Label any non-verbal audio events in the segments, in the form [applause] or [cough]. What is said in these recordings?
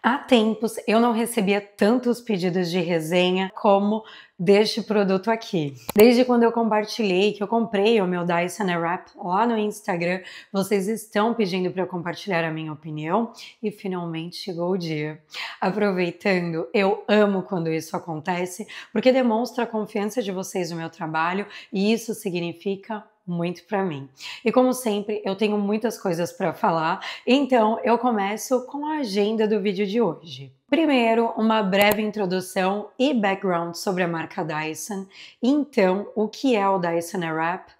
Há tempos eu não recebia tantos pedidos de resenha como deste produto aqui. Desde quando eu compartilhei, que eu comprei o meu Dyson Wrap lá no Instagram, vocês estão pedindo para eu compartilhar a minha opinião e finalmente chegou o dia. Aproveitando, eu amo quando isso acontece, porque demonstra a confiança de vocês no meu trabalho e isso significa muito para mim. E como sempre, eu tenho muitas coisas para falar, então eu começo com a agenda do vídeo de hoje. Primeiro, uma breve introdução e background sobre a marca Dyson. Então, o que é o Dyson Airwrap?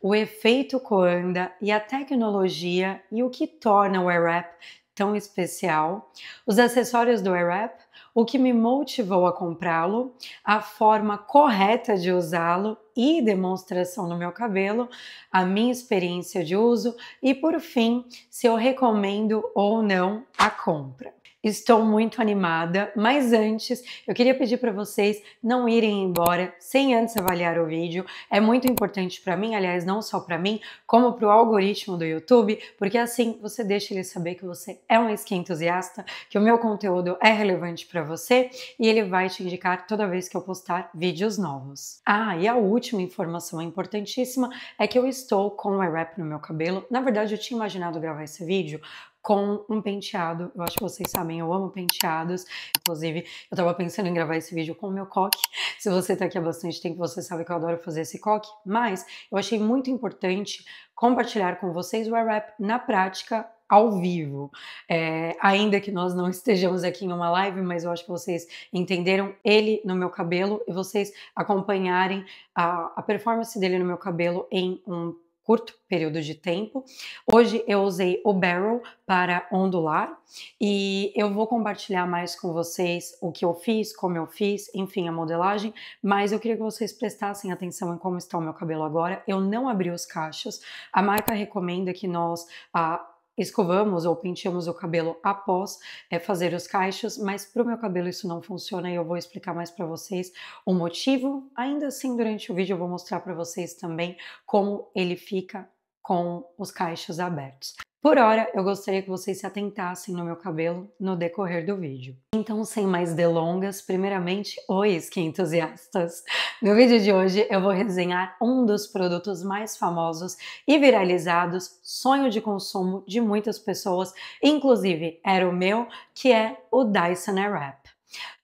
O efeito Coanda e a tecnologia e o que torna o Airwrap tão especial. Os acessórios do Airwrap o que me motivou a comprá-lo, a forma correta de usá-lo e demonstração no meu cabelo, a minha experiência de uso e, por fim, se eu recomendo ou não a compra. Estou muito animada, mas antes eu queria pedir para vocês não irem embora sem antes avaliar o vídeo. É muito importante para mim, aliás, não só para mim, como para o algoritmo do YouTube, porque assim você deixa ele saber que você é um skin entusiasta, que o meu conteúdo é relevante para você e ele vai te indicar toda vez que eu postar vídeos novos. Ah, e a última informação importantíssima é que eu estou com o wrap no meu cabelo. Na verdade, eu tinha imaginado gravar esse vídeo com um penteado. Eu acho que vocês sabem, eu amo penteados. Inclusive, eu tava pensando em gravar esse vídeo com o meu coque. Se você tá aqui há bastante tempo, você sabe que eu adoro fazer esse coque. Mas eu achei muito importante compartilhar com vocês o airwrap na prática ao vivo. É, ainda que nós não [laughs] estejamos aqui em uma live, mas eu acho que vocês entenderam ele no meu cabelo e vocês acompanharem a, a performance dele no meu cabelo em um curto período de tempo. Hoje eu usei o Barrel para ondular e eu vou compartilhar mais com vocês o que eu fiz, como eu fiz, enfim, a modelagem, mas eu queria que vocês prestassem atenção em como está o meu cabelo agora. Eu não abri os cachos. A marca recomenda que nós ah, escovamos ou penteamos o cabelo após é, fazer os cachos, mas para o meu cabelo isso não funciona e eu vou explicar mais para vocês o motivo. Ainda assim, durante o vídeo eu vou mostrar para vocês também como ele fica com os cachos abertos. Por hora, eu gostaria que vocês se atentassem no meu cabelo no decorrer do vídeo. Então, sem mais delongas, primeiramente, oi, skin entusiastas! No vídeo de hoje, eu vou resenhar um dos produtos mais famosos e viralizados, sonho de consumo de muitas pessoas, inclusive era o meu, que é o Dyson Airwrap.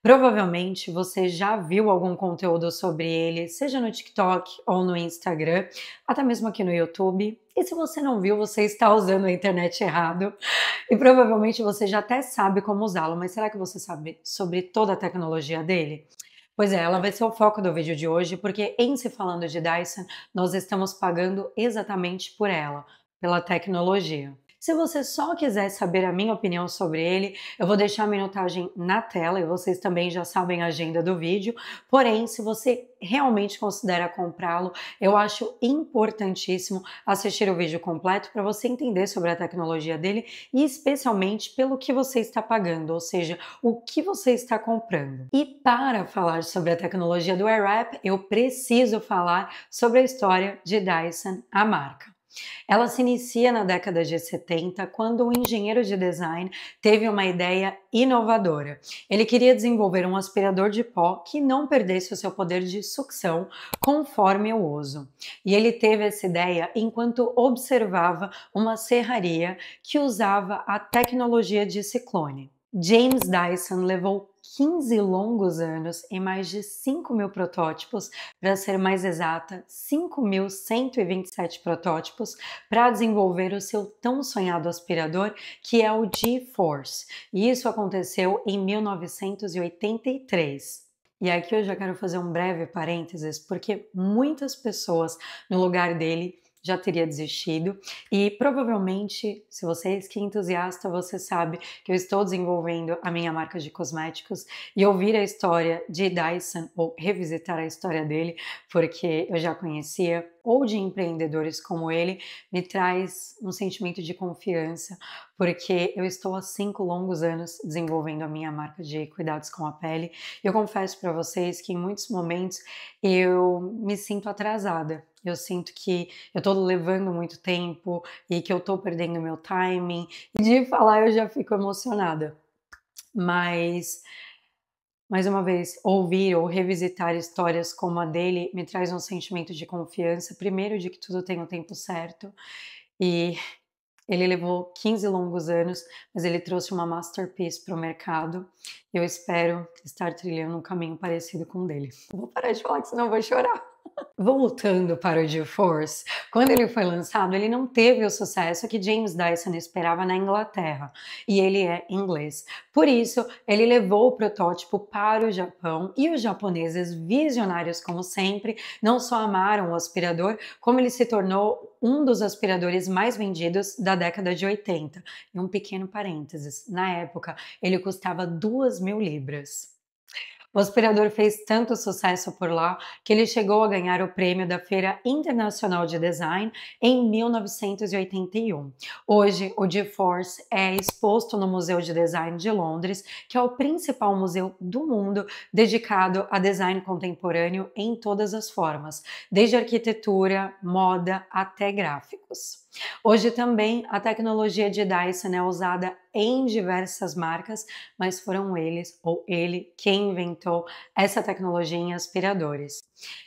Provavelmente você já viu algum conteúdo sobre ele, seja no TikTok ou no Instagram, até mesmo aqui no YouTube. E se você não viu, você está usando a internet errado. E provavelmente você já até sabe como usá-lo, mas será que você sabe sobre toda a tecnologia dele? Pois é, ela vai ser o foco do vídeo de hoje, porque em se falando de Dyson, nós estamos pagando exatamente por ela, pela tecnologia. Se você só quiser saber a minha opinião sobre ele, eu vou deixar a minutagem na tela e vocês também já sabem a agenda do vídeo. Porém, se você realmente considera comprá-lo, eu acho importantíssimo assistir o vídeo completo para você entender sobre a tecnologia dele e especialmente pelo que você está pagando, ou seja, o que você está comprando. E para falar sobre a tecnologia do AirWrap, eu preciso falar sobre a história de Dyson, a marca. Ela se inicia na década de 70, quando um engenheiro de design teve uma ideia inovadora. Ele queria desenvolver um aspirador de pó que não perdesse o seu poder de sucção conforme o uso. E ele teve essa ideia enquanto observava uma serraria que usava a tecnologia de ciclone. James Dyson levou 15 longos anos em mais de 5 mil protótipos, para ser mais exata, 5.127 protótipos, para desenvolver o seu tão sonhado aspirador, que é o G-Force. E isso aconteceu em 1983. E aqui eu já quero fazer um breve parênteses, porque muitas pessoas no lugar dele já teria desistido. E provavelmente, se você é skin entusiasta, você sabe que eu estou desenvolvendo a minha marca de cosméticos e ouvir a história de Dyson ou revisitar a história dele, porque eu já conhecia, ou de empreendedores como ele, me traz um sentimento de confiança, porque eu estou há cinco longos anos desenvolvendo a minha marca de cuidados com a pele. Eu confesso para vocês que em muitos momentos eu me sinto atrasada eu sinto que eu tô levando muito tempo e que eu tô perdendo meu timing. de falar eu já fico emocionada. Mas mais uma vez, ouvir ou revisitar histórias como a dele me traz um sentimento de confiança, primeiro de que tudo tem o tempo certo. E ele levou 15 longos anos, mas ele trouxe uma masterpiece para o mercado. Eu espero estar trilhando um caminho parecido com o dele. Vou parar de falar que senão eu vou chorar. Voltando para o GeForce, quando ele foi lançado, ele não teve o sucesso que James Dyson esperava na Inglaterra, e ele é inglês. Por isso, ele levou o protótipo para o Japão e os japoneses, visionários como sempre, não só amaram o aspirador, como ele se tornou um dos aspiradores mais vendidos da década de 80. E um pequeno parênteses: na época, ele custava 2 mil libras. O Aspirador fez tanto sucesso por lá que ele chegou a ganhar o prêmio da Feira Internacional de Design em 1981. Hoje, o GeForce é exposto no Museu de Design de Londres, que é o principal museu do mundo dedicado a design contemporâneo em todas as formas, desde arquitetura, moda até gráficos. Hoje também a tecnologia de Dyson é usada em diversas marcas, mas foram eles ou ele quem inventou essa tecnologia em aspiradores.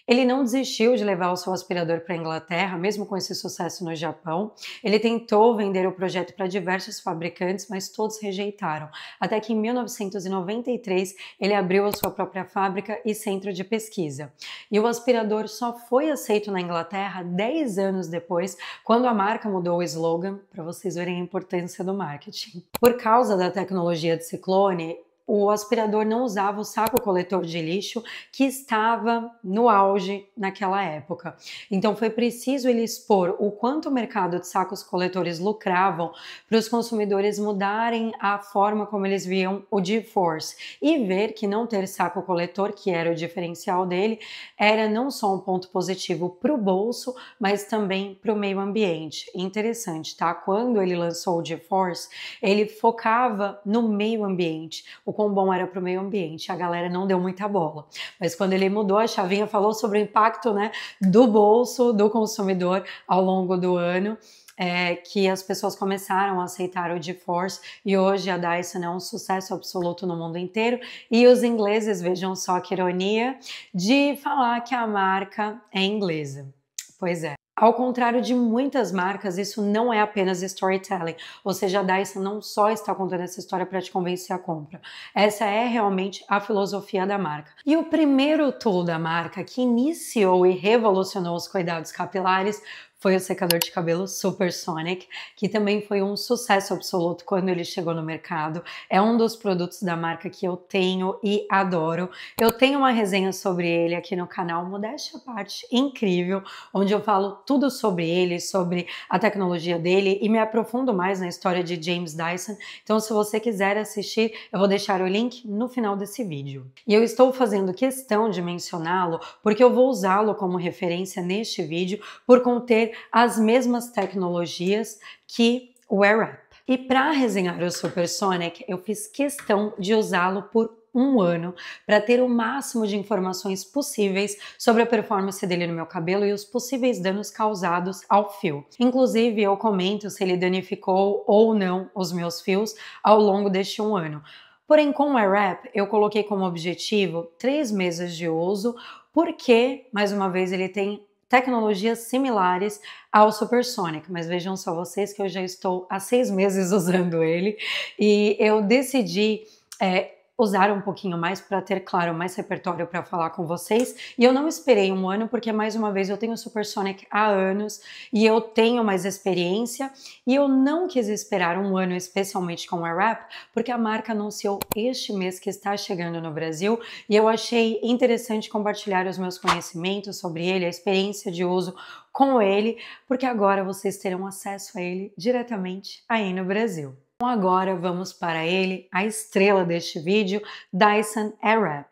Ele não desistiu de levar o seu aspirador para a Inglaterra, mesmo com esse sucesso no Japão. Ele tentou vender o projeto para diversos fabricantes, mas todos rejeitaram. Até que em 1993 ele abriu a sua própria fábrica e centro de pesquisa. E o aspirador só foi aceito na Inglaterra 10 anos depois, quando a marca marca mudou o slogan para vocês verem a importância do marketing. Por causa da tecnologia de ciclone, o aspirador não usava o saco coletor de lixo que estava no auge naquela época. Então foi preciso ele expor o quanto o mercado de sacos coletores lucravam para os consumidores mudarem a forma como eles viam o GeForce e ver que não ter saco coletor, que era o diferencial dele, era não só um ponto positivo para o bolso, mas também para o meio ambiente. Interessante, tá? Quando ele lançou o GeForce, ele focava no meio ambiente. O quão bom era para o meio ambiente. A galera não deu muita bola. Mas quando ele mudou a chavinha, falou sobre o impacto né, do bolso do consumidor ao longo do ano. É, que as pessoas começaram a aceitar o GeForce e hoje a Dyson é um sucesso absoluto no mundo inteiro. E os ingleses, vejam só que ironia, de falar que a marca é inglesa. Pois é. Ao contrário de muitas marcas, isso não é apenas storytelling, ou seja, a Dyson não só está contando essa história para te convencer a compra. Essa é realmente a filosofia da marca. E o primeiro tool da marca que iniciou e revolucionou os cuidados capilares foi o secador de cabelo Supersonic, que também foi um sucesso absoluto quando ele chegou no mercado. É um dos produtos da marca que eu tenho e adoro. Eu tenho uma resenha sobre ele aqui no canal, modéstia parte, incrível, onde eu falo tudo sobre ele, sobre a tecnologia dele e me aprofundo mais na história de James Dyson. Então, se você quiser assistir, eu vou deixar o link no final desse vídeo. E eu estou fazendo questão de mencioná-lo porque eu vou usá-lo como referência neste vídeo por conter as mesmas tecnologias que o AirUp E para resenhar o Supersonic, eu fiz questão de usá-lo por um ano para ter o máximo de informações possíveis sobre a performance dele no meu cabelo e os possíveis danos causados ao fio. Inclusive, eu comento se ele danificou ou não os meus fios ao longo deste um ano. Porém, com o Airwrap, eu coloquei como objetivo três meses de uso, porque, mais uma vez, ele tem tecnologias similares ao Supersonic, mas vejam só vocês que eu já estou há seis meses [laughs] usando ele e eu decidi é, usar um pouquinho mais para ter, claro, mais repertório para falar com vocês. E eu não esperei um ano, porque mais uma vez eu tenho Super Sonic há anos e eu tenho mais experiência. E eu não quis esperar um ano, especialmente com a Rap, porque a marca anunciou este mês que está chegando no Brasil e eu achei interessante compartilhar os meus conhecimentos sobre ele, a experiência de uso com ele, porque agora vocês terão acesso a ele diretamente aí no Brasil. Então, agora vamos para ele, a estrela deste vídeo, Dyson Airwrap.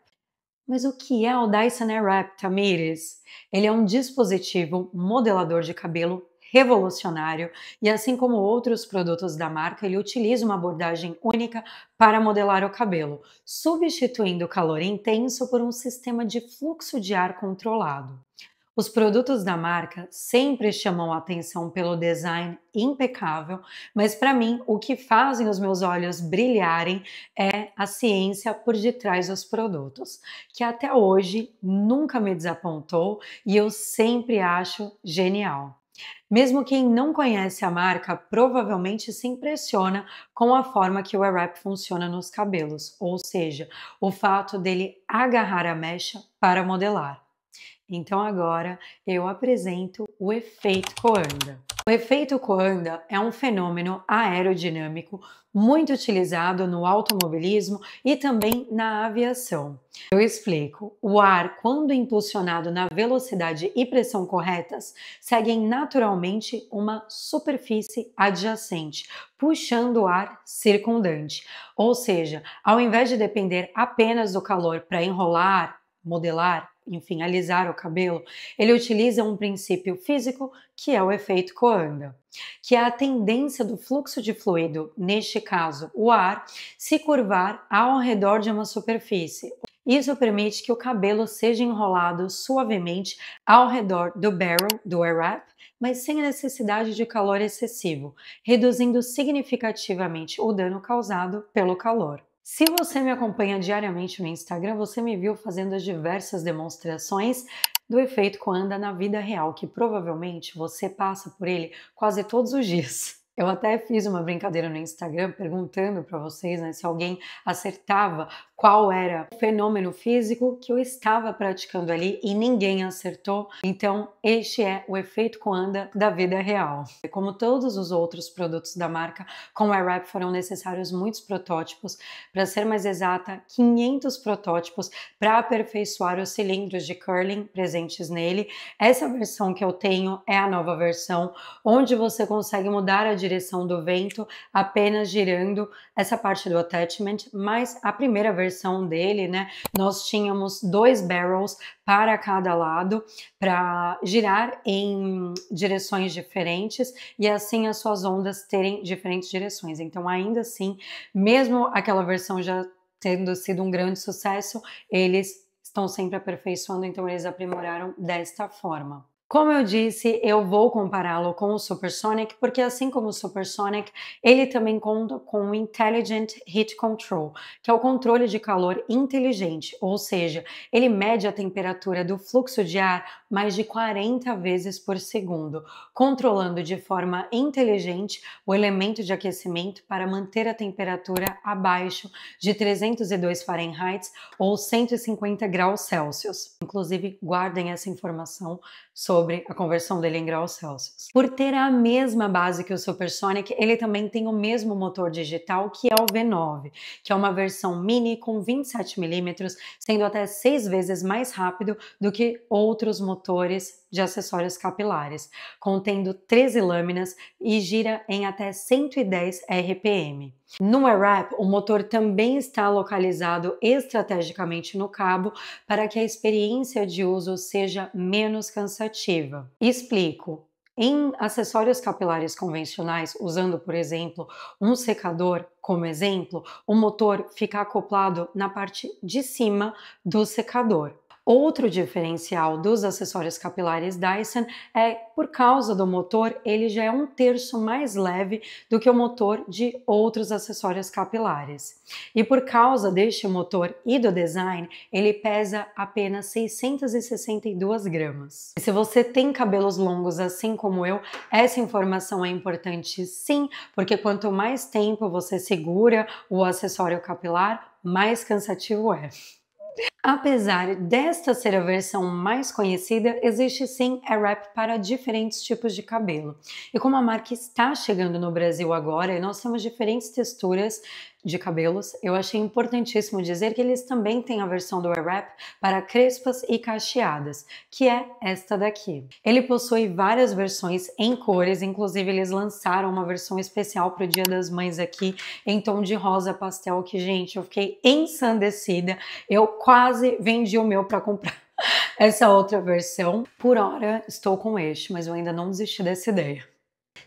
Mas o que é o Dyson Airwrap, Tamires? Ele é um dispositivo modelador de cabelo revolucionário e assim como outros produtos da marca, ele utiliza uma abordagem única para modelar o cabelo, substituindo o calor intenso por um sistema de fluxo de ar controlado. Os produtos da marca sempre chamam a atenção pelo design impecável, mas para mim o que fazem os meus olhos brilharem é a ciência por detrás dos produtos, que até hoje nunca me desapontou e eu sempre acho genial. Mesmo quem não conhece a marca provavelmente se impressiona com a forma que o Airwrap funciona nos cabelos, ou seja, o fato dele agarrar a mecha para modelar. Então agora eu apresento o efeito Coanda. O efeito Coanda é um fenômeno aerodinâmico muito utilizado no automobilismo e também na aviação. Eu explico. O ar, quando impulsionado na velocidade e pressão corretas, seguem naturalmente uma superfície adjacente, puxando o ar circundante. Ou seja, ao invés de depender apenas do calor para enrolar, modelar, enfim, alisar o cabelo, ele utiliza um princípio físico que é o efeito Coanda, que é a tendência do fluxo de fluido, neste caso o ar, se curvar ao redor de uma superfície. Isso permite que o cabelo seja enrolado suavemente ao redor do barrel do air wrap, mas sem a necessidade de calor excessivo, reduzindo significativamente o dano causado pelo calor. Se você me acompanha diariamente no Instagram, você me viu fazendo as diversas demonstrações do efeito Coanda na vida real, que provavelmente você passa por ele quase todos os dias. [laughs] Eu até fiz uma brincadeira no Instagram perguntando para vocês né, se alguém acertava qual era o fenômeno físico que eu estava praticando ali e ninguém acertou. Então, este é o efeito Coanda da vida real. Como todos os outros produtos da marca, com o Airwrap foram necessários muitos protótipos, para ser mais exata, 500 protótipos para aperfeiçoar os cilindros de curling presentes nele. Essa versão que eu tenho é a nova versão, onde você consegue mudar a direção do vento apenas girando essa parte do attachment, mas a primeira versão versão dele, né, nós tínhamos dois barrels para cada lado para girar em direções diferentes e assim as suas ondas terem diferentes direções. Então, ainda assim, mesmo aquela versão já tendo sido um grande sucesso, eles estão sempre aperfeiçoando, então eles aprimoraram desta forma. Como eu disse, eu vou compará-lo com o Supersonic, porque assim como o Supersonic, ele também conta com o Intelligent Heat Control, que é o controle de calor inteligente, ou seja, ele mede a temperatura do fluxo de ar mais de 40 vezes por segundo, controlando de forma inteligente o elemento de aquecimento para manter a temperatura abaixo de 302 Fahrenheit ou 150 graus Celsius. Inclusive, guardem essa informação sobre sobre a conversão dele em graus Celsius. Por ter a mesma base que o Supersonic, ele também tem o mesmo motor digital que é o V9, que é uma versão mini com 27 mm, sendo até seis vezes mais rápido do que outros motores de acessórios capilares, contendo 13 lâminas e gira em até 110 RPM. No AirWrap, o motor também está localizado estrategicamente no cabo para que a experiência de uso seja menos cansativa. Explico. Em acessórios capilares convencionais, usando, por exemplo, um secador como exemplo, o motor fica acoplado na parte de cima do secador. Outro diferencial dos acessórios capilares Dyson é por causa do motor, ele já é um terço mais leve do que o motor de outros acessórios capilares. E por causa deste motor e do design, ele pesa apenas 662 gramas. se você tem cabelos longos assim como eu, essa informação é importante sim, porque quanto mais tempo você segura o acessório capilar, mais cansativo é. Apesar desta ser a versão mais conhecida, existe sim a wrap para diferentes tipos de cabelo. E como a marca está chegando no Brasil agora e nós temos diferentes texturas de cabelos, eu achei importantíssimo dizer que eles também têm a versão do wrap para crespas e cacheadas, que é esta daqui. Ele possui várias versões em cores, inclusive eles lançaram uma versão especial para o Dia das Mães aqui em tom de rosa pastel, que gente, eu fiquei ensandecida. Eu quase quase vendi o meu para comprar [laughs] essa outra versão. Por hora, estou com este, mas eu ainda não desisti dessa ideia.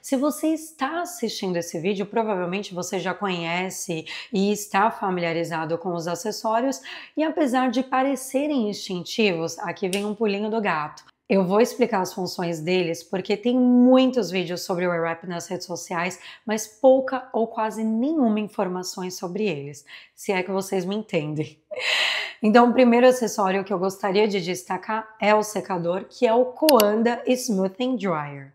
Se você está assistindo esse vídeo, provavelmente você já conhece e está familiarizado com os acessórios, e apesar de parecerem instintivos, aqui vem um pulinho do gato. Eu vou explicar as funções deles porque tem muitos vídeos sobre o Airwrap nas redes sociais, mas pouca ou quase nenhuma informações é sobre eles, se é que vocês me entendem. Então, o primeiro acessório que eu gostaria de destacar é o secador, que é o Coanda Smoothing Dryer.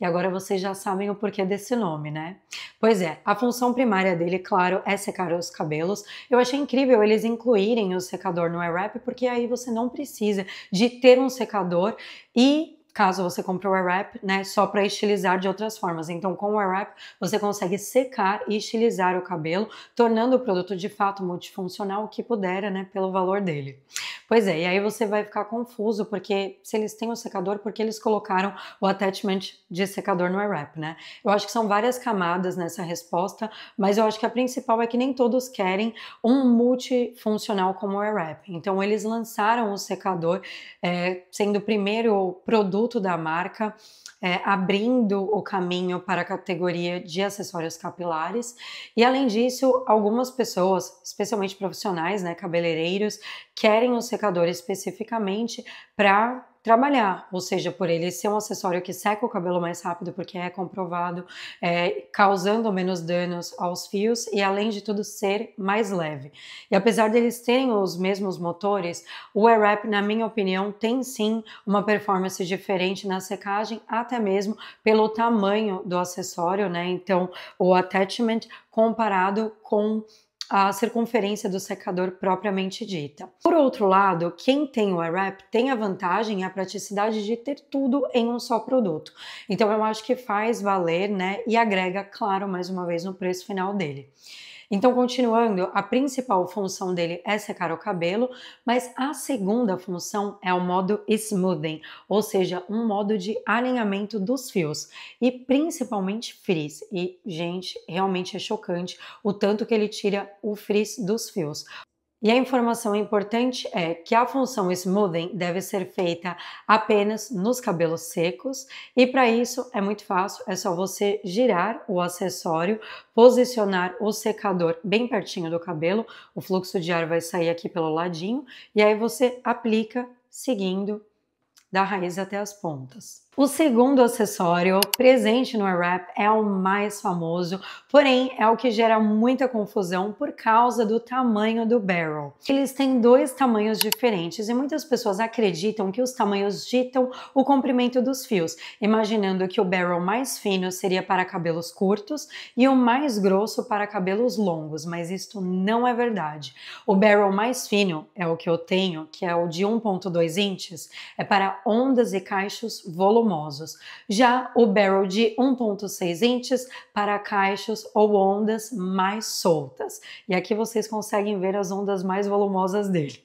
E agora vocês já sabem o porquê desse nome, né? Pois é, a função primária dele, claro, é secar os cabelos. Eu achei incrível eles incluírem o secador no Airwrap porque aí você não precisa de ter um secador e caso você compre o wrap, né, só para estilizar de outras formas. Então, com o wrap, você consegue secar e estilizar o cabelo, tornando o produto de fato multifuncional o que pudera, né, pelo valor dele. Pois é, e aí você vai ficar confuso, porque se eles têm o um secador, porque eles colocaram o attachment de secador no airwrap né? Eu acho que são várias camadas nessa resposta, mas eu acho que a principal é que nem todos querem um multifuncional como o Airwrap. Então eles lançaram o secador, é, sendo o primeiro produto da marca, é, abrindo o caminho para a categoria de acessórios capilares. E além disso, algumas pessoas, especialmente profissionais, né, cabeleireiros, querem o secador secador especificamente para trabalhar, ou seja, por ele ser um acessório que seca o cabelo mais rápido, porque é comprovado, é, causando menos danos aos fios e, além de tudo, ser mais leve. E apesar deles terem os mesmos motores, o Airwrap, na minha opinião, tem sim uma performance diferente na secagem, até mesmo pelo tamanho do acessório, né? Então, o attachment comparado com a circunferência do secador propriamente dita. Por outro lado, quem tem o Airwrap tem a vantagem e a praticidade de ter tudo em um só produto. Então eu acho que faz valer, né, e agrega, claro, mais uma vez no preço final dele. Então, continuando, a principal função dele é secar o cabelo, mas a segunda função é o modo smoothing, ou seja, um modo de alinhamento dos fios e principalmente frizz. E, gente, realmente é chocante o tanto que ele tira o frizz dos fios. E a informação importante é que a função smoothing deve ser feita apenas nos cabelos secos e para isso é muito fácil, é só você girar o acessório, posicionar o secador bem pertinho do cabelo, o fluxo de ar vai sair aqui pelo ladinho e aí você aplica seguindo da raiz até as pontas. O segundo acessório presente no wrap é o mais famoso, porém é o que gera muita confusão por causa do tamanho do barrel. Eles têm dois tamanhos diferentes e muitas pessoas acreditam que os tamanhos ditam o comprimento dos fios, imaginando que o barrel mais fino seria para cabelos curtos e o mais grosso para cabelos longos, mas isto não é verdade. O barrel mais fino é o que eu tenho, que é o de 1.2 inches, é para ondas e caixos volumosos volumosos. Já o barrel de 1.6 inches para caixos ou ondas mais soltas. E aqui vocês conseguem ver as ondas mais volumosas dele.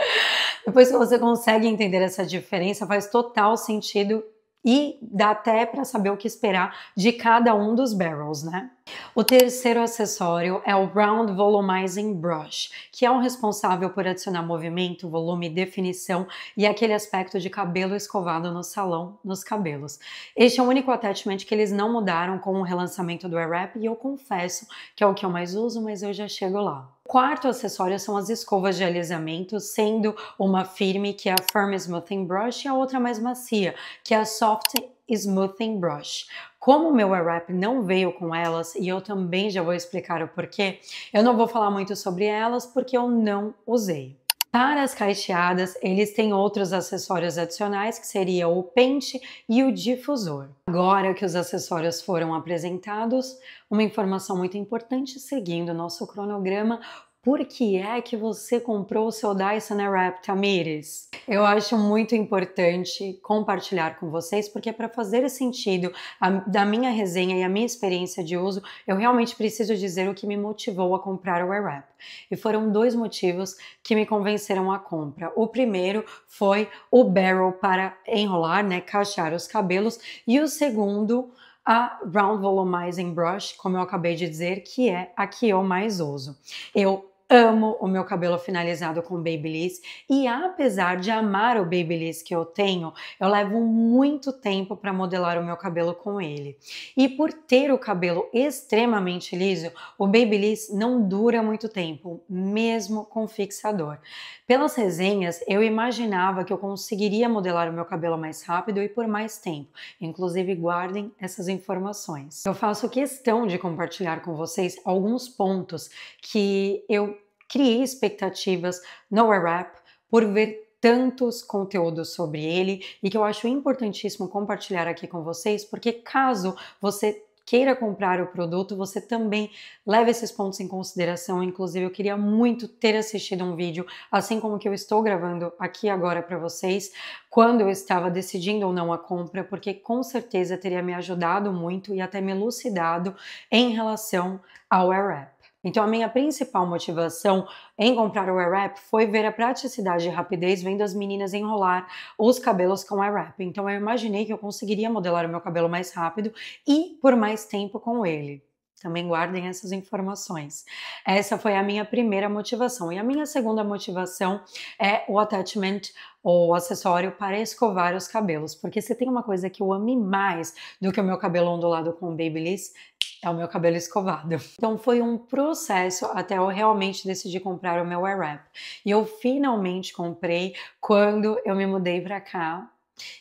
[laughs] Depois que você consegue entender essa diferença, faz total sentido e dá até para saber o que esperar de cada um dos barrels, né? O terceiro acessório é o Round Volumizing Brush, que é o responsável por adicionar movimento, volume, definição e aquele aspecto de cabelo escovado no salão, nos cabelos. Este é o único attachment que eles não mudaram com o relançamento do Airwrap e eu confesso que é o que eu mais uso, mas eu já chego lá quarto acessório são as escovas de alisamento, sendo uma firme, que é a Firm Smoothing Brush, e a outra mais macia, que é a Soft Smoothing Brush. Como o meu wrap não veio com elas, e eu também já vou explicar o porquê, eu não vou falar muito sobre elas porque eu não usei. Para as caixeadas, eles têm outros acessórios adicionais, que seria o pente e o difusor. Agora que os acessórios foram apresentados, uma informação muito importante, seguindo o nosso cronograma, por que é que você comprou o seu Dyson Airwrap, Tamires? Eu acho muito importante compartilhar com vocês, porque para fazer sentido a, da minha resenha e a minha experiência de uso, eu realmente preciso dizer o que me motivou a comprar o Airwrap. E foram dois motivos que me convenceram à compra. O primeiro foi o barrel para enrolar, né, cachear os cabelos, e o segundo a Round Volumizing Brush, como eu acabei de dizer, que é a que eu mais uso. Eu amo o meu cabelo finalizado com Babyliss e apesar de amar o Babyliss que eu tenho, eu levo muito tempo para modelar o meu cabelo com ele. E por ter o cabelo extremamente liso, o Babyliss não dura muito tempo, mesmo com fixador. Pelas resenhas, eu imaginava que eu conseguiria modelar o meu cabelo mais rápido e por mais tempo. Inclusive, guardem essas informações. Eu faço questão de compartilhar com vocês alguns pontos que eu criei expectativas no airwrap por ver tantos conteúdos sobre ele e que eu acho importantíssimo compartilhar aqui com vocês, porque caso você queira comprar o produto, você também leva esses pontos em consideração. Inclusive, eu queria muito ter assistido um vídeo, assim como que eu estou gravando aqui agora para vocês, quando eu estava decidindo ou não a compra, porque com certeza teria me ajudado muito e até me elucidado em relação ao AirApp. Então, a minha principal motivação em comprar o Airwrap foi ver a praticidade e rapidez vendo as meninas enrolar os cabelos com o Airwrap. Então, eu imaginei que eu conseguiria modelar o meu cabelo mais rápido e por mais tempo com ele. Também guardem essas informações. Essa foi a minha primeira motivação. E a minha segunda motivação é o attachment ou acessório para escovar os cabelos, porque se tem uma coisa que eu ame mais do que o meu cabelo ondulado com Babyliss, é o meu cabelo escovado. Então foi um processo até eu realmente decidir comprar o meu Airwrap. E eu finalmente comprei quando eu me mudei para cá,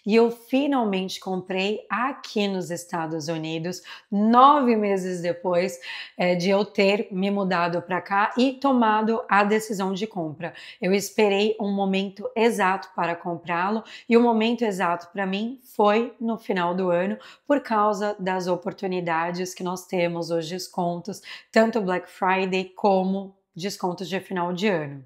e eu finalmente comprei aqui nos Estados Unidos, nove meses depois é, de eu ter me mudado para cá e tomado a decisão de compra. Eu esperei um momento exato para comprá-lo e o momento exato para mim foi no final do ano, por causa das oportunidades que nós temos, os descontos, tanto Black Friday como descontos de final de ano.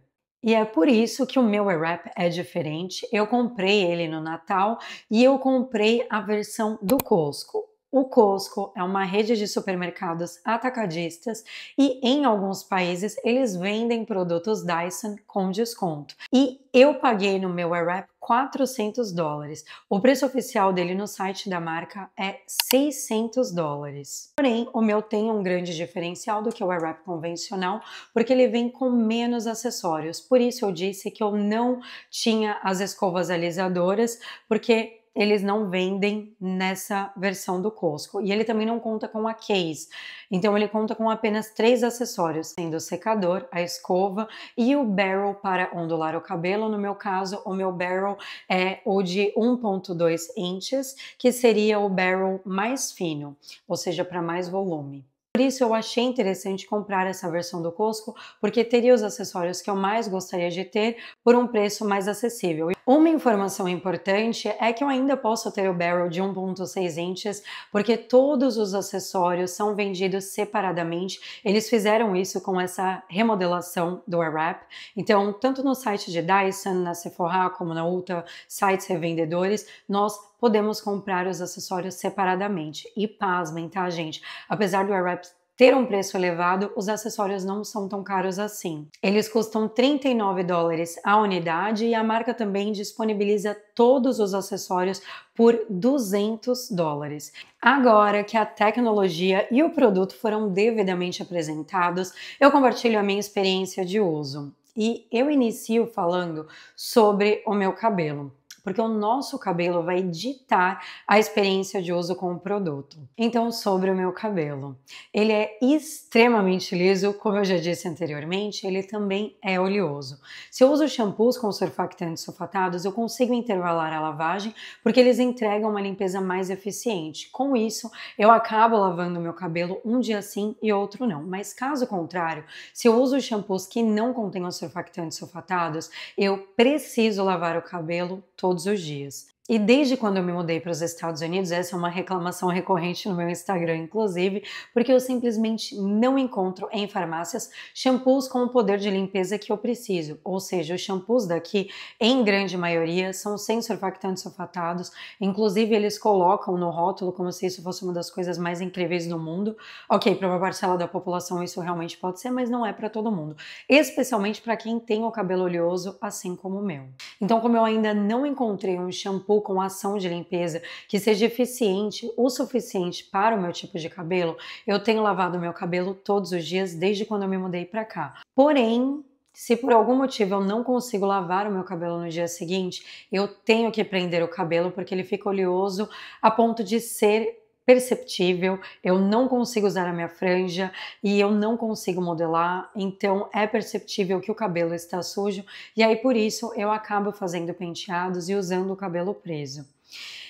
E é por isso que o meu e é diferente. Eu comprei ele no Natal e eu comprei a versão do Cosco. O Costco é uma rede de supermercados atacadistas e em alguns países eles vendem produtos Dyson com desconto. E eu paguei no meu Airwrap 400 dólares. O preço oficial dele no site da marca é 600 dólares. Porém, o meu tem um grande diferencial do que o Airwrap convencional, porque ele vem com menos acessórios. Por isso eu disse que eu não tinha as escovas alisadoras, porque eles não vendem nessa versão do Costco. E ele também não conta com a case. Então ele conta com apenas três acessórios, sendo o secador, a escova e o barrel para ondular o cabelo. No meu caso, o meu barrel é o de 1.2 inches, que seria o barrel mais fino, ou seja, para mais volume. Por isso eu achei interessante comprar essa versão do Costco, porque teria os acessórios que eu mais gostaria de ter por um preço mais acessível. Uma informação importante é que eu ainda posso ter o barrel de 1.6 inches, porque todos os acessórios são vendidos separadamente. Eles fizeram isso com essa remodelação do Airwrap. Então, tanto no site de Dyson, na Sephora, como na Ulta, sites revendedores, nós podemos comprar os acessórios separadamente. E pasmem, tá, gente? Apesar do Airwrap ter um preço elevado, os acessórios não são tão caros assim. Eles custam 39 dólares a unidade e a marca também disponibiliza todos os acessórios por 200 dólares. Agora que a tecnologia e o produto foram devidamente apresentados, eu compartilho a minha experiência de uso. E eu inicio falando sobre o meu cabelo porque o nosso cabelo vai ditar a experiência de uso com o produto. Então, sobre o meu cabelo. Ele é extremamente liso, como eu já disse anteriormente, ele também é oleoso. Se eu uso shampoos com surfactantes sulfatados, eu consigo intervalar a lavagem, porque eles entregam uma limpeza mais eficiente. Com isso, eu acabo lavando meu cabelo um dia sim e outro não. Mas caso contrário, se eu uso shampoos que não contenham surfactantes sulfatados, eu preciso lavar o cabelo todo todos os dias. E desde quando eu me mudei para os Estados Unidos, essa é uma reclamação recorrente no meu Instagram, inclusive, porque eu simplesmente não encontro em farmácias shampoos com o poder de limpeza que eu preciso. Ou seja, os shampoos daqui, em grande maioria, são sem surfactantes sulfatados. Inclusive, eles colocam no rótulo como se isso fosse uma das coisas mais incríveis do mundo. Ok, para uma parcela da população isso realmente pode ser, mas não é para todo mundo. Especialmente para quem tem o cabelo oleoso, assim como o meu. Então, como eu ainda não encontrei um shampoo com ação de limpeza que seja eficiente o suficiente para o meu tipo de cabelo, eu tenho lavado meu cabelo todos os dias desde quando eu me mudei para cá. Porém, se por algum motivo eu não consigo lavar o meu cabelo no dia seguinte, eu tenho que prender o cabelo porque ele fica oleoso a ponto de ser perceptível, eu não consigo usar a minha franja e eu não consigo modelar, então é perceptível que o cabelo está sujo e aí por isso eu acabo fazendo penteados e usando o cabelo preso.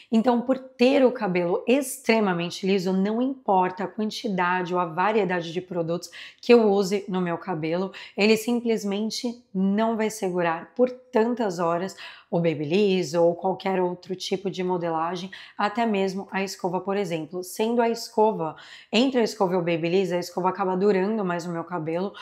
Então, por ter o cabelo extremamente liso, não importa a quantidade ou a variedade de produtos que eu use no meu cabelo, ele simplesmente não vai segurar por tantas horas o babyliss ou qualquer outro tipo de modelagem, até mesmo a escova, por exemplo. Sendo a escova, entre a escova e o babyliss, a escova acaba durando mais o meu cabelo,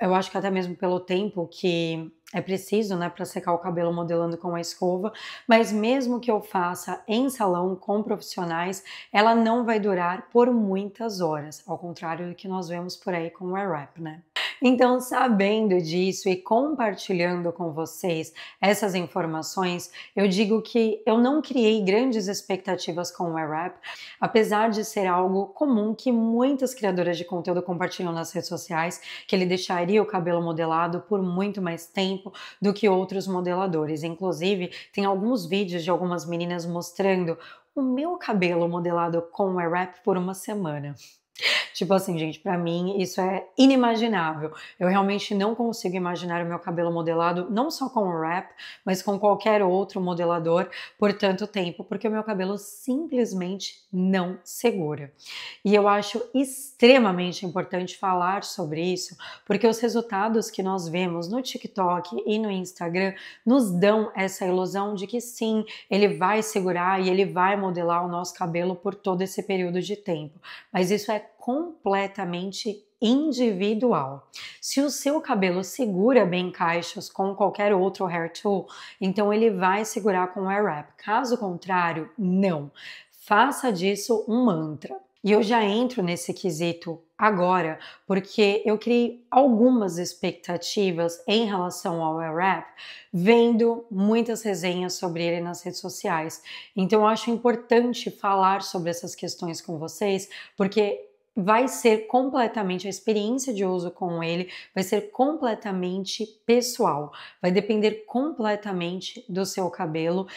eu acho que até mesmo pelo tempo que é preciso, né, para secar o cabelo modelando com a escova, mas mesmo que eu faça em salão com profissionais, ela não vai durar por muitas horas, ao contrário do que nós vemos por aí com o airwrap, wrap, né? Então, sabendo disso e compartilhando com vocês essas informações, eu digo que eu não criei grandes expectativas com o AirApp, apesar de ser algo comum que muitas criadoras de conteúdo compartilham nas redes sociais, que ele deixaria o cabelo modelado por muito mais tempo do que outros modeladores. Inclusive, tem alguns vídeos de algumas meninas mostrando o meu cabelo modelado com o AirApp por uma semana. Tipo assim, gente, para mim isso é inimaginável. Eu realmente não consigo imaginar o meu cabelo modelado não só com o wrap, mas com qualquer outro modelador por tanto tempo, porque o meu cabelo simplesmente não segura. E eu acho extremamente importante falar sobre isso, porque os resultados que nós vemos no TikTok e no Instagram nos dão essa ilusão de que sim, ele vai segurar e ele vai modelar o nosso cabelo por todo esse período de tempo. Mas isso é completamente individual. Se o seu cabelo segura bem caixas com qualquer outro hair tool, então ele vai segurar com o hair wrap. Caso contrário, não. Faça disso um mantra. E eu já entro nesse quesito agora, porque eu criei algumas expectativas em relação ao Wrap, vendo muitas resenhas sobre ele nas redes sociais. Então acho importante falar sobre essas questões com vocês, porque vai ser completamente a experiência de uso com ele vai ser completamente pessoal, vai depender completamente do seu cabelo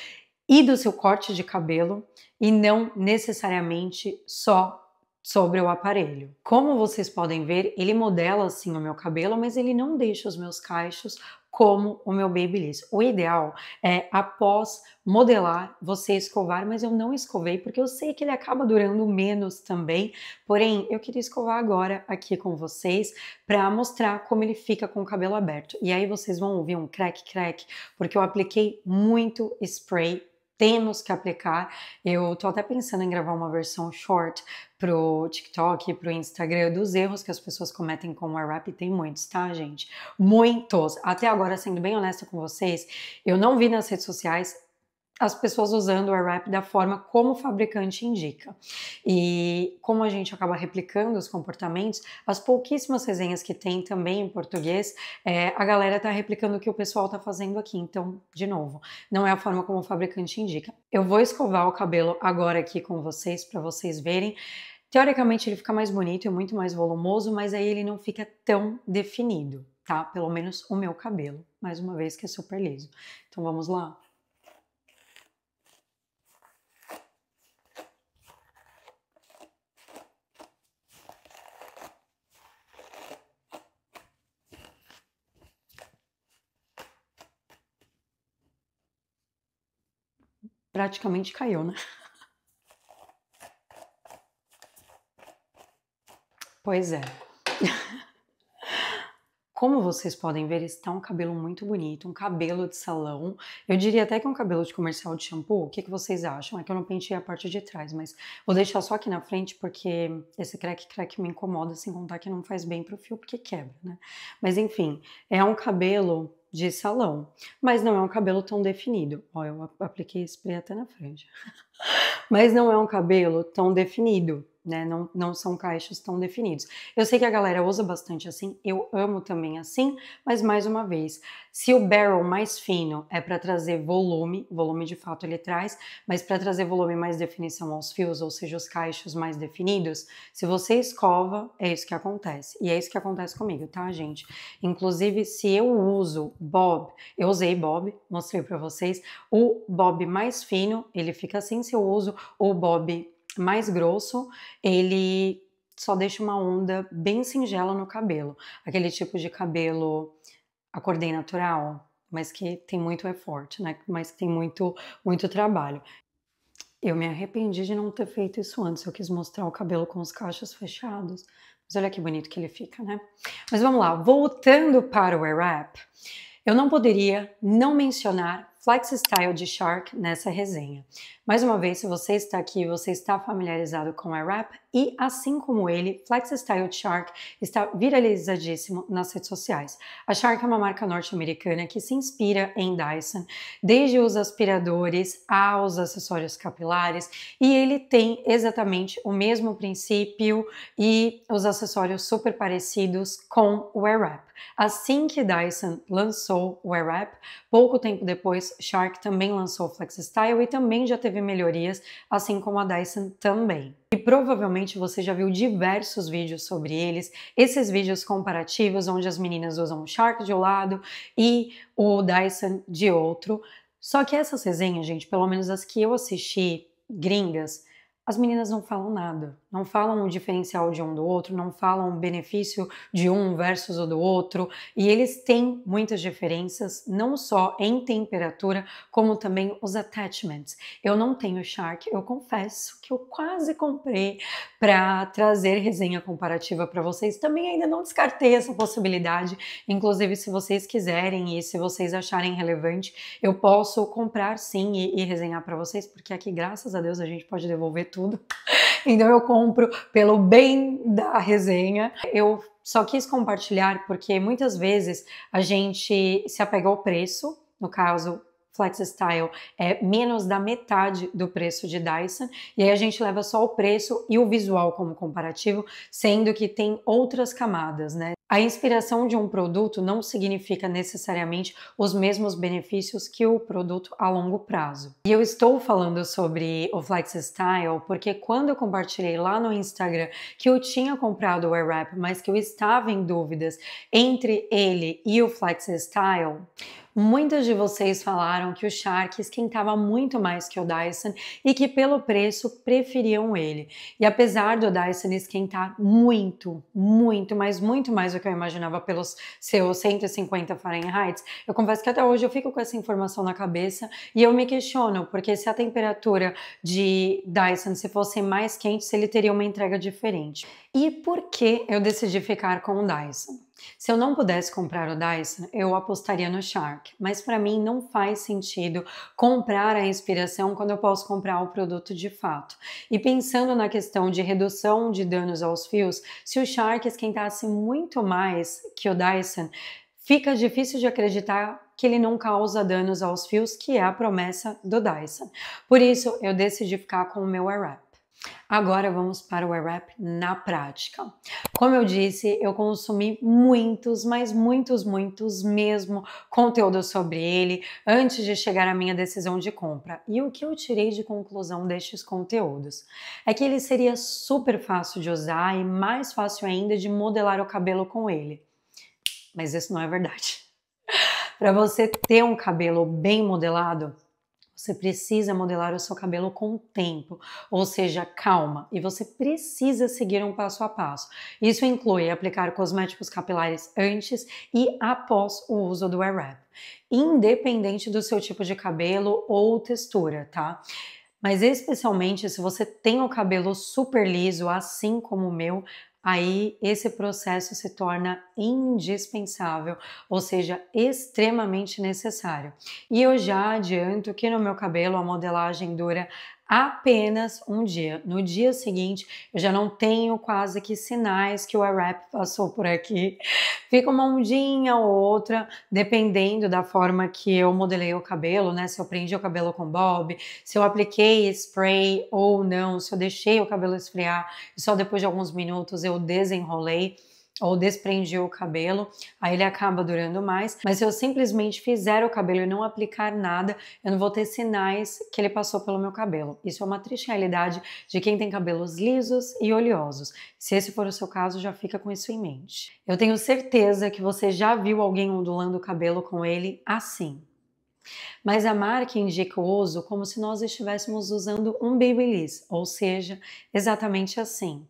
e do seu corte de cabelo e não necessariamente só sobre o aparelho. Como vocês podem ver, ele modela assim o meu cabelo, mas ele não deixa os meus cachos como o meu Babyliss. O ideal é, após modelar, você escovar, mas eu não escovei porque eu sei que ele acaba durando menos também. Porém, eu queria escovar agora aqui com vocês para mostrar como ele fica com o cabelo aberto. E aí vocês vão ouvir um crack crack, porque eu apliquei muito spray temos que aplicar. Eu tô até pensando em gravar uma versão short pro TikTok, pro Instagram, dos erros que as pessoas cometem com o rap, tem muitos, tá, gente? Muitos. Até agora, sendo bem honesta com vocês, eu não vi nas redes sociais as pessoas usando o AirWrap da forma como o fabricante indica. E como a gente acaba replicando os comportamentos, as pouquíssimas resenhas que tem também em português, é, a galera está replicando o que o pessoal está fazendo aqui. Então, de novo, não é a forma como o fabricante indica. Eu vou escovar o cabelo agora aqui com vocês, para vocês verem. Teoricamente ele fica mais bonito e muito mais volumoso, mas aí ele não fica tão definido, tá? Pelo menos o meu cabelo, mais uma vez que é super liso. Então vamos lá? praticamente caiu, né? Pois é. Como vocês podem ver, está um cabelo muito bonito, um cabelo de salão. Eu diria até que é um cabelo de comercial de shampoo. O que, que vocês acham? É que eu não pentei a parte de trás, mas vou deixar só aqui na frente porque esse crack-crack me incomoda, sem contar que não faz bem pro fio porque quebra, né? Mas enfim, é um cabelo de salão, mas não é um cabelo tão definido. Ó, eu apliquei spray até na franja. [laughs] mas não é um cabelo tão definido né? Não, não são caixas tão definidos. Eu sei que a galera usa bastante assim, eu amo também assim, mas mais uma vez, se o barrel mais fino é para trazer volume, volume de fato ele traz, mas para trazer volume mais definição aos fios, ou seja, os caixos mais definidos, se você escova, é isso que acontece. E é isso que acontece comigo, tá, gente? Inclusive, se eu uso bob, eu usei bob, mostrei para vocês, o bob mais fino, ele fica assim, se eu uso o bob mais grosso, ele só deixa uma onda bem singela no cabelo. Aquele tipo de cabelo acordei natural, mas que tem muito é forte, né? Mas que tem muito muito trabalho. Eu me arrependi de não ter feito isso antes. Eu quis mostrar o cabelo com os cachos fechados. Mas olha que bonito que ele fica, né? Mas vamos lá, voltando para o Air Eu não poderia não mencionar Flex Style de Shark nessa resenha. Mais uma vez, se você está aqui, você está familiarizado com a Rap e, assim como ele, Flex Style Shark está viralizadíssimo nas redes sociais. A Shark é uma marca norte-americana que se inspira em Dyson, desde os aspiradores aos acessórios capilares, e ele tem exatamente o mesmo princípio e os acessórios super parecidos com o Airwrap. Assim que Dyson lançou o Airwrap, pouco tempo depois, Shark também lançou o Flex Style e também já teve teve melhorias, assim como a Dyson também. E provavelmente você já viu diversos vídeos sobre eles, esses vídeos comparativos onde as meninas usam o Shark de um lado e o Dyson de outro. Só que essas resenhas, gente, pelo menos as que eu assisti, gringas, as meninas não falam nada não falam o diferencial de um do outro, não falam o benefício de um versus o do outro, e eles têm muitas diferenças, não só em temperatura, como também os attachments. Eu não tenho Shark, eu confesso que eu quase comprei para trazer resenha comparativa para vocês. Também ainda não descartei essa possibilidade, inclusive se vocês quiserem e se vocês acharem relevante, eu posso comprar sim e, e resenhar para vocês, porque aqui, graças a Deus, a gente pode devolver tudo. [laughs] Então eu compro compro, pelo bem da resenha. Eu só quis compartilhar porque muitas vezes a gente se apega ao preço, no caso, Flex Style é menos da metade do preço de Dyson. E aí a gente leva só o preço e o visual como comparativo, sendo que tem outras camadas, né? A inspiração de um produto não significa necessariamente os mesmos benefícios que o produto a longo prazo. E eu estou falando sobre o Flex Style porque quando eu compartilhei lá no Instagram que eu tinha comprado o Airwrap, mas que eu estava em dúvidas entre ele e o Flex Style, Muitas de vocês falaram que o Shark esquentava muito mais que o Dyson e que pelo preço preferiam ele. E apesar do Dyson esquentar muito, muito, mas muito mais do que eu imaginava pelos seus 150 Fahrenheit, eu confesso que até hoje eu fico com essa informação na cabeça e eu me questiono, porque se a temperatura de Dyson se fosse mais quente, se ele teria uma entrega diferente. E por que eu decidi ficar com o Dyson? Se eu não pudesse comprar o Dyson, eu apostaria no Shark, mas para mim não faz sentido comprar a inspiração quando eu posso comprar o produto de fato. E pensando na questão de redução de danos aos fios, se o Shark esquentasse muito mais que o Dyson, fica difícil de acreditar que ele não causa danos aos fios, que é a promessa do Dyson. Por isso, eu decidi ficar com o meu Airwrap. Agora vamos para o wrap na prática. Como eu disse, eu consumi muitos, mas muitos, muitos mesmo conteúdos sobre ele antes de chegar à minha decisão de compra. E o que eu tirei de conclusão destes conteúdos é que ele seria super fácil de usar e mais fácil ainda de modelar o cabelo com ele. Mas isso não é verdade. [laughs] Para você ter um cabelo bem modelado, você precisa modelar o seu cabelo com tempo, ou seja, calma, e você precisa seguir um passo a passo. Isso inclui aplicar cosméticos capilares antes e após o uso do airwrap, independente do seu tipo de cabelo ou textura, tá? mas especialmente se você tem o cabelo super liso, assim como o meu, aí esse processo se torna indispensável, ou seja, extremamente necessário. E eu já adianto que no meu cabelo a modelagem dura apenas um dia. No dia seguinte, eu já não tenho quase que sinais que o airwrap passou por aqui. [laughs] Fica uma ondinha ou outra, dependendo da forma que eu modelei o cabelo, né? Se eu prendi o cabelo com bob, se eu apliquei spray ou não, se eu deixei o cabelo esfriar e só depois de alguns minutos eu desenrolei ou desprendi o cabelo, aí ele acaba durando mais. Mas se eu simplesmente fizer o cabelo e não aplicar nada, eu não vou ter sinais que ele passou pelo meu cabelo. Isso é uma triste realidade de quem tem cabelos lisos e oleosos. Se esse for o seu caso, já fica com isso em mente. Eu tenho certeza que você já viu alguém ondulando o cabelo com ele assim. Mas a marca indica o uso como se nós estivéssemos usando um babyliss, ou seja, exatamente assim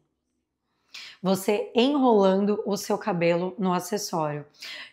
você enrolando o seu cabelo no acessório.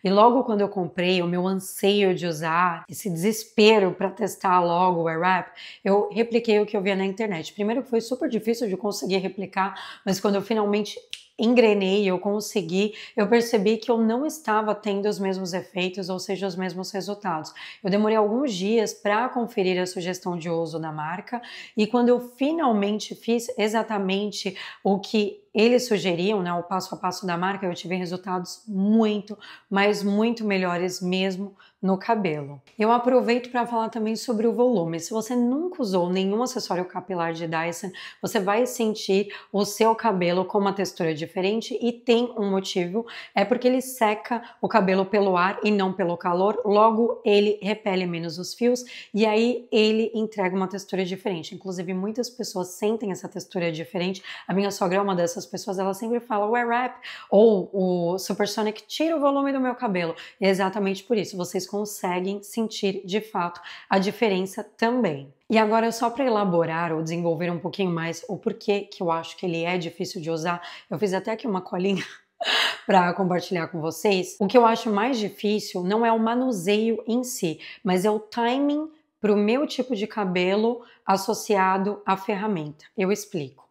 E logo quando eu comprei, o meu anseio de usar, esse desespero para testar logo o Airwrap, eu repliquei o que eu via na internet. Primeiro que foi super difícil de conseguir replicar, mas quando eu finalmente engrenei, eu consegui, eu percebi que eu não estava tendo os mesmos efeitos, ou seja, os mesmos resultados. Eu demorei alguns dias para conferir a sugestão de uso da marca e quando eu finalmente fiz exatamente o que eles sugeriam, né, o passo a passo da marca, eu tive resultados muito, mas muito melhores mesmo no cabelo. Eu aproveito para falar também sobre o volume. Se você nunca usou nenhum acessório capilar de Dyson, você vai sentir o seu cabelo com uma textura diferente e tem um motivo, é porque ele seca o cabelo pelo ar e não pelo calor, logo ele repele menos os fios e aí ele entrega uma textura diferente. Inclusive muitas pessoas sentem essa textura diferente. A minha sogra é uma dessas as pessoas elas sempre falam wear wrap ou o Supersonic tira o volume do meu cabelo. E é exatamente por isso, vocês conseguem sentir de fato a diferença também. E agora, só para elaborar ou desenvolver um pouquinho mais o porquê que eu acho que ele é difícil de usar, eu fiz até aqui uma colinha [laughs] para compartilhar com vocês. O que eu acho mais difícil não é o manuseio em si, mas é o timing para o meu tipo de cabelo associado à ferramenta. Eu explico.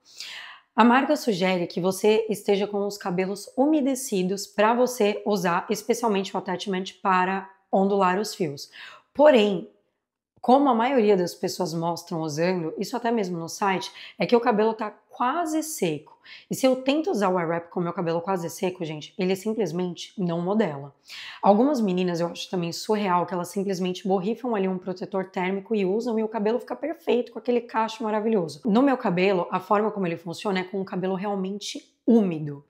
A marca sugere que você esteja com os cabelos umedecidos para você usar especialmente o attachment para ondular os fios. Porém, como a maioria das pessoas mostram usando, isso até mesmo no site, é que o cabelo está quase seco. E se eu tento usar o wrap com meu cabelo quase seco, gente, ele simplesmente não modela. Algumas meninas eu acho também surreal que elas simplesmente borrifam ali um protetor térmico e usam e o cabelo fica perfeito com aquele cacho maravilhoso. No meu cabelo, a forma como ele funciona é com o cabelo realmente úmido.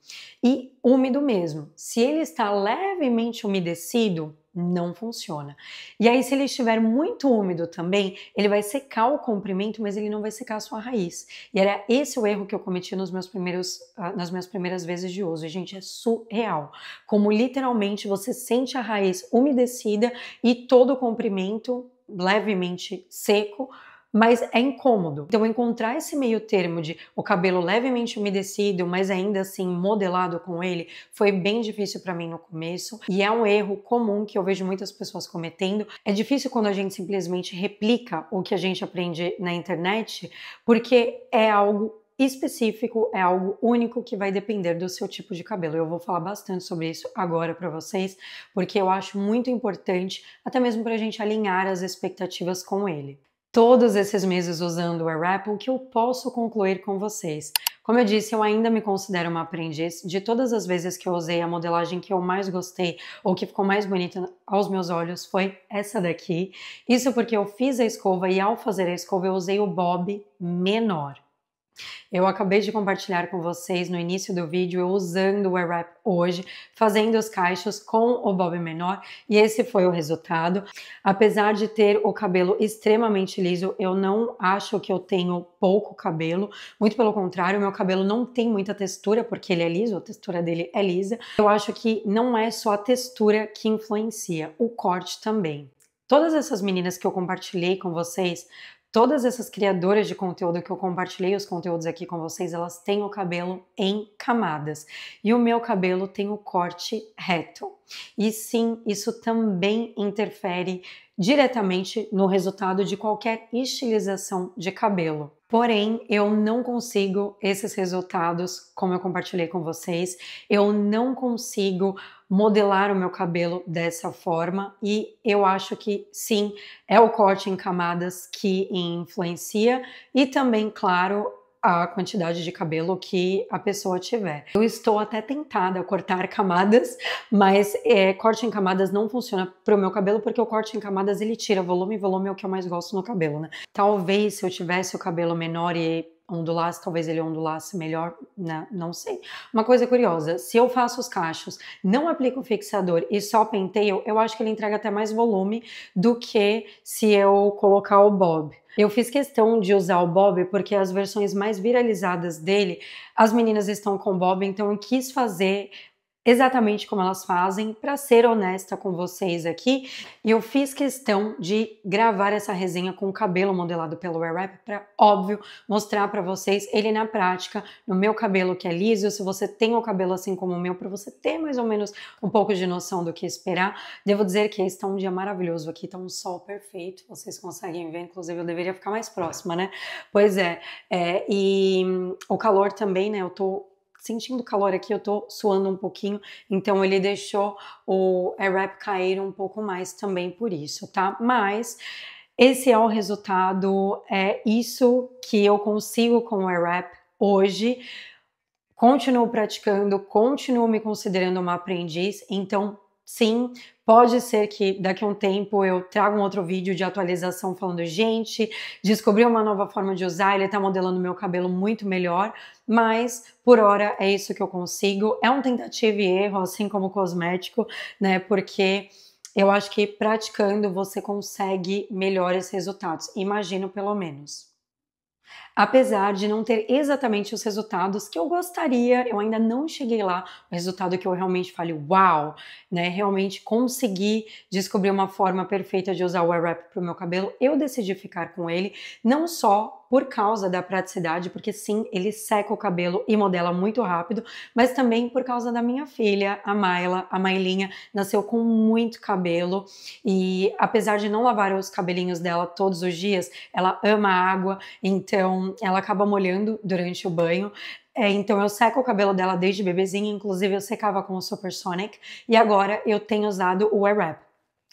E úmido mesmo. Se ele está levemente umedecido, não funciona. E aí, se ele estiver muito úmido também, ele vai secar o comprimento, mas ele não vai secar a sua raiz. E era esse o erro que eu cometi nos meus primeiros, ah, nas minhas primeiras vezes de uso. E, gente, é surreal. Como literalmente você sente a raiz umedecida e todo o comprimento levemente seco mas é incômodo. Então, encontrar esse meio termo de o cabelo levemente umedecido, mas ainda assim modelado com ele, foi bem difícil para mim no começo e é um erro comum que eu vejo muitas pessoas cometendo. É difícil quando a gente simplesmente replica o que a gente aprende na internet, porque é algo específico, é algo único que vai depender do seu tipo de cabelo. Eu vou falar bastante sobre isso agora para vocês, porque eu acho muito importante, até mesmo para a gente alinhar as expectativas com ele todos esses meses usando o AirWrap, o que eu posso concluir com vocês? Como eu disse, eu ainda me considero uma aprendiz. De todas as vezes que eu usei a modelagem que eu mais gostei ou que ficou mais bonita aos meus olhos foi essa daqui. Isso porque eu fiz a escova e ao fazer a escova eu usei o bob menor. Eu acabei de compartilhar com vocês no início do vídeo eu usando o Airwrap hoje, fazendo os caixas com o bob menor e esse foi o resultado. Apesar de ter o cabelo extremamente liso, eu não acho que eu tenho pouco cabelo, muito pelo contrário, meu cabelo não tem muita textura porque ele é liso, a textura dele é lisa. Eu acho que não é só a textura que influencia, o corte também. Todas essas meninas que eu compartilhei com vocês Todas essas criadoras de conteúdo que eu compartilhei os conteúdos aqui com vocês, elas têm o cabelo em camadas. E o meu cabelo tem o corte reto. E sim, isso também interfere diretamente no resultado de qualquer estilização de cabelo. Porém, eu não consigo esses resultados como eu compartilhei com vocês, eu não consigo modelar o meu cabelo dessa forma e eu acho que sim, é o corte em camadas que influencia e também, claro, a quantidade de cabelo que a pessoa tiver. Eu estou até tentada a cortar camadas, mas é, corte em camadas não funciona para o meu cabelo porque o corte em camadas ele tira volume, e volume é o que eu mais gosto no cabelo, né? Talvez se eu tivesse o cabelo menor e ondulasse, talvez ele ondulasse melhor, né? não sei. Uma coisa curiosa, se eu faço os cachos, não aplico fixador e só penteio, eu acho que ele entrega até mais volume do que se eu colocar o bob. Eu fiz questão de usar o bob porque as versões mais viralizadas dele, as meninas estão com bob, então eu quis fazer exatamente como elas fazem, para ser honesta com vocês aqui. E eu fiz questão de gravar essa resenha com o cabelo modelado pelo Wear para, óbvio, mostrar para vocês ele na prática, no meu cabelo que é liso. Se você tem o cabelo assim como o meu, para você ter mais ou menos um pouco de noção do que esperar. Devo dizer que está um dia maravilhoso aqui, está um sol perfeito, vocês conseguem ver, inclusive eu deveria ficar mais próxima, né? Pois é, é e o calor também, né? Eu tô sentindo calor aqui, eu tô suando um pouquinho, então ele deixou o airwrap cair um pouco mais também por isso, tá? Mas esse é o resultado, é isso que eu consigo com o AirWrap hoje. Continuo praticando, continuo me considerando uma aprendiz, então sim, Pode ser que daqui a um tempo eu traga um outro vídeo de atualização falando, gente, descobri uma nova forma de usar, ele tá modelando meu cabelo muito melhor, mas por hora é isso que eu consigo. É um tentativa e erro, assim como cosmético, né? Porque eu acho que praticando você consegue melhores resultados, imagino pelo menos apesar de não ter exatamente os resultados que eu gostaria, eu ainda não cheguei lá, o resultado que eu realmente falei, uau, né? Realmente consegui descobrir uma forma perfeita de usar o Air Wrap para o meu cabelo, eu decidi ficar com ele, não só por causa da praticidade, porque sim, ele seca o cabelo e modela muito rápido, mas também por causa da minha filha, a Maila, a Mailinha, nasceu com muito cabelo e apesar de não lavar os cabelinhos dela todos os dias, ela ama água, então ela acaba molhando durante o banho. É, então, eu seco o cabelo dela desde bebezinha, inclusive eu secava com o Supersonic. E agora eu tenho usado o Air Wrap.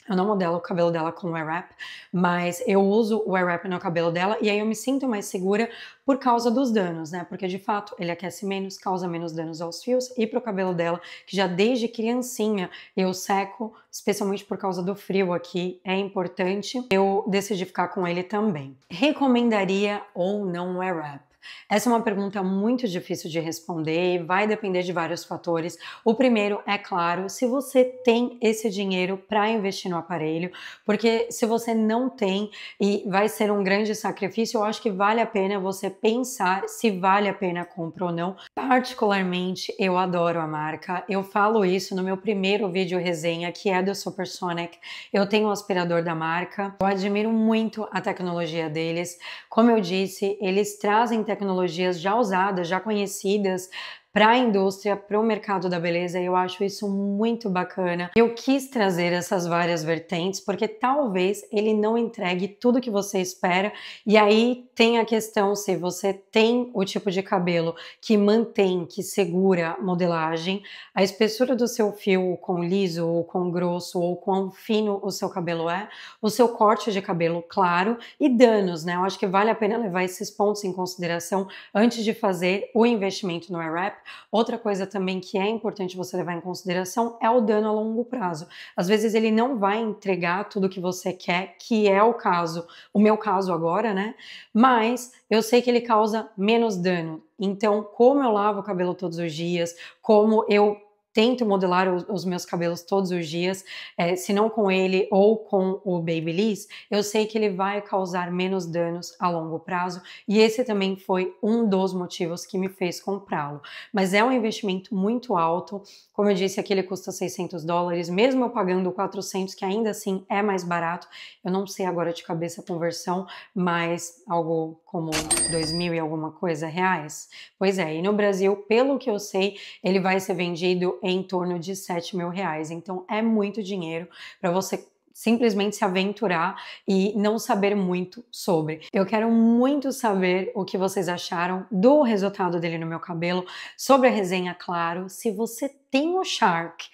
Eu não modelo o cabelo dela com wear wrap, mas eu uso o wear wrap no cabelo dela e aí eu me sinto mais segura por causa dos danos, né? Porque de fato ele aquece menos, causa menos danos aos fios e pro cabelo dela, que já desde criancinha eu seco, especialmente por causa do frio aqui, é importante. Eu decidi ficar com ele também. Recomendaria ou não wear wrap? Essa é uma pergunta muito difícil de responder e vai depender de vários fatores. O primeiro é claro, se você tem esse dinheiro para investir no aparelho, porque se você não tem e vai ser um grande sacrifício, eu acho que vale a pena você pensar se vale a pena comprar ou não. Particularmente, eu adoro a marca. Eu falo isso no meu primeiro vídeo resenha, que é do Supersonic. Eu tenho o um aspirador da marca. Eu admiro muito a tecnologia deles. Como eu disse, eles trazem tecnologias já usadas, já conhecidas, para a indústria, para o mercado da beleza, e eu acho isso muito bacana. Eu quis trazer essas várias vertentes, porque talvez ele não entregue tudo que você espera, e aí tem a questão se você tem o tipo de cabelo que mantém, que segura modelagem, a espessura do seu fio, com liso ou com grosso, ou quão fino o seu cabelo é, o seu corte de cabelo claro e danos, né? Eu acho que vale a pena levar esses pontos em consideração antes de fazer o investimento no airwrap. Outra coisa também que é importante você levar em consideração é o dano a longo prazo. Às vezes ele não vai entregar tudo que você quer, que é o caso, o meu caso agora, né? Mas eu sei que ele causa menos dano. Então, como eu lavo o cabelo todos os dias, como eu tento modelar os, os, meus cabelos todos os dias, é, se não com ele ou com o Babyliss, eu sei que ele vai causar menos danos a longo prazo e esse também foi um dos motivos que me fez comprá-lo. Mas é um investimento muito alto, como eu disse aqui ele custa 600 dólares, mesmo eu pagando 400, que ainda assim é mais barato, eu não sei agora de cabeça a conversão, mas algo como 2 mil e alguma coisa reais. Pois é, e no Brasil, pelo que eu sei, ele vai ser vendido em torno de 7 mil reais. Então é muito dinheiro para você simplesmente se aventurar e não saber muito sobre. Eu quero muito saber o que vocês acharam do resultado dele no meu cabelo, sobre a resenha, claro. Se você tem o Shark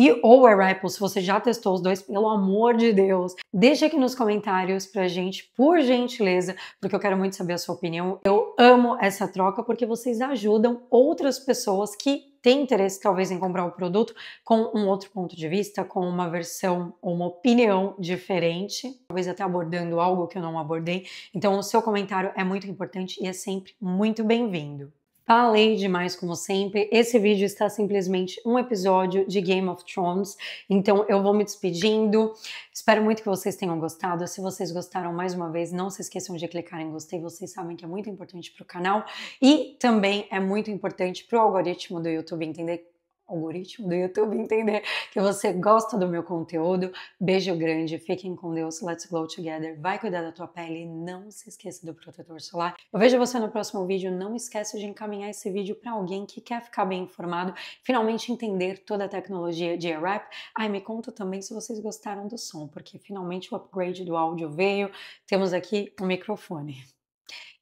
e ou Wear Apple, se você já testou os dois, pelo amor de Deus, deixa aqui nos comentários pra gente, por gentileza, porque eu quero muito saber a sua opinião. Eu amo essa troca porque vocês ajudam outras pessoas que têm interesse talvez em comprar o produto com um outro ponto de vista, com uma versão ou uma opinião diferente, talvez até abordando algo que eu não abordei. Então, o seu comentário é muito importante e é sempre muito bem-vindo. Falei demais como sempre. Esse vídeo está simplesmente um episódio de Game of Thrones, então eu vou me despedindo. Espero muito que vocês tenham gostado. Se vocês gostaram, mais uma vez, não se esqueçam de clicar em gostei. Vocês sabem que é muito importante para o canal e também é muito importante para o algoritmo do YouTube entender algoritmo do YouTube entender que você gosta do meu conteúdo. Beijo grande, fiquem com Deus, let's glow together. Vai cuidar da tua pele, não se esqueça do protetor solar. Eu vejo você no próximo vídeo, não esquece de encaminhar esse vídeo para alguém que quer ficar bem informado, finalmente entender toda a tecnologia de rap. Ai, me conta também se vocês gostaram do som, porque finalmente o upgrade do áudio veio. Temos aqui o um microfone.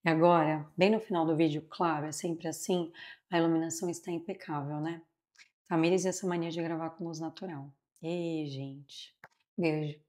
E agora, bem no final do vídeo, claro, é sempre assim, a iluminação está impecável, né? Tamires e essa mania de gravar com luz natural. Ei, gente. Beijo.